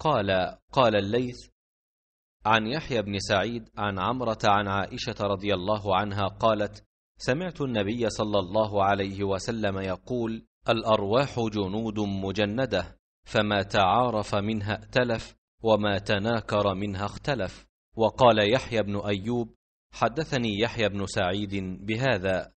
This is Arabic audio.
قال قال الليث عن يحيى بن سعيد عن عمرة عن عائشة رضي الله عنها قالت سمعت النبي صلى الله عليه وسلم يقول الأرواح جنود مجندة فما تعارف منها ائتلف وما تناكر منها اختلف وقال يحيى بن أيوب حدثني يحيى بن سعيد بهذا